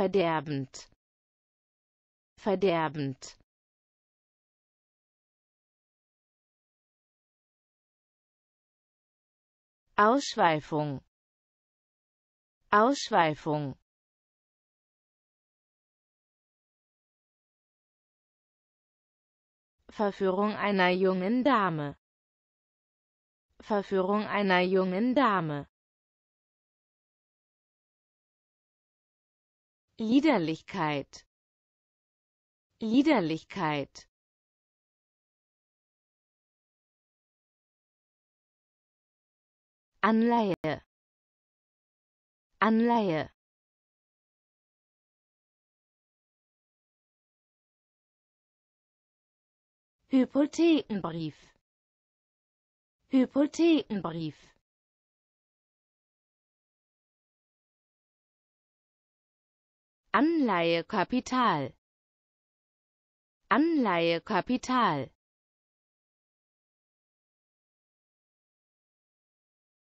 verderbend verderbend Ausschweifung Ausschweifung Verführung einer jungen Dame Verführung einer jungen Dame Liederlichkeit Liederlichkeit Anleihe Anleihe Hypothekenbrief Hypothekenbrief Anleihekapital Anleihekapital